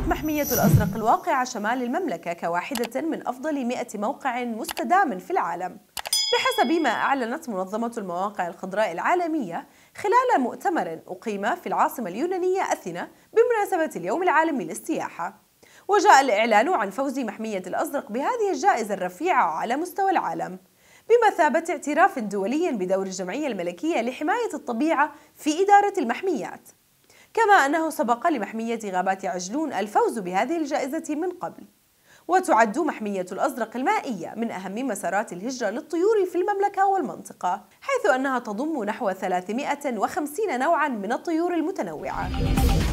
أعدت محمية الأزرق الواقعة شمال المملكة كواحدة من أفضل 100 موقع مستدام في العالم بحسب ما أعلنت منظمة المواقع الخضراء العالمية خلال مؤتمر أقيم في العاصمة اليونانية أثينا بمناسبة اليوم العالمي للسياحة وجاء الإعلان عن فوز محمية الأزرق بهذه الجائزة الرفيعة على مستوى العالم بمثابة اعتراف دولي بدور الجمعية الملكية لحماية الطبيعة في إدارة المحميات كما أنه سبق لمحمية غابات عجلون الفوز بهذه الجائزة من قبل وتعد محمية الأزرق المائية من أهم مسارات الهجرة للطيور في المملكة والمنطقة حيث أنها تضم نحو 350 نوعا من الطيور المتنوعة